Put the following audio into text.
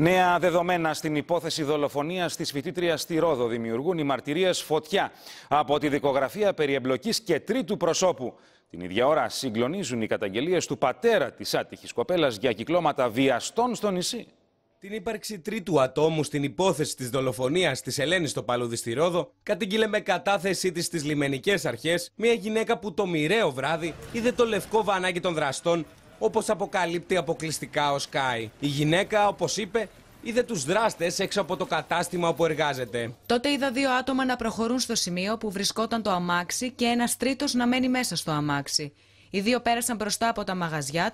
Νέα δεδομένα στην υπόθεση δολοφονίας της φοιτήτριας στη Ρόδο δημιουργούν οι μαρτυρίες φωτιά από τη δικογραφία περί εμπλοκής και τρίτου προσώπου. Την ίδια ώρα συγκλονίζουν οι καταγγελίες του πατέρα της άτυχης κοπέλας για κυκλώματα βιαστών στο νησί. Την ύπαρξη τρίτου ατόμου στην υπόθεση της δολοφονίας της Ελένης στο Παλούδι στη Ρόδο κατήγγειλε με κατάθεσή της στι λιμενικές αρχές μια γυναίκα που το μοιραίο βράδυ είδε το λευκό βανάκι των δραστών όπως αποκαλύπτει αποκλειστικά ο Sky. Η γυναίκα, όπως είπε, είδε τους δράστες έξω από το κατάστημα όπου εργάζεται. Τότε είδα δύο άτομα να προχωρούν στο σημείο που βρισκόταν το αμάξι και ένας τρίτος να μένει μέσα στο αμάξι. Οι δύο πέρασαν μπροστά από τα μαγαζιά,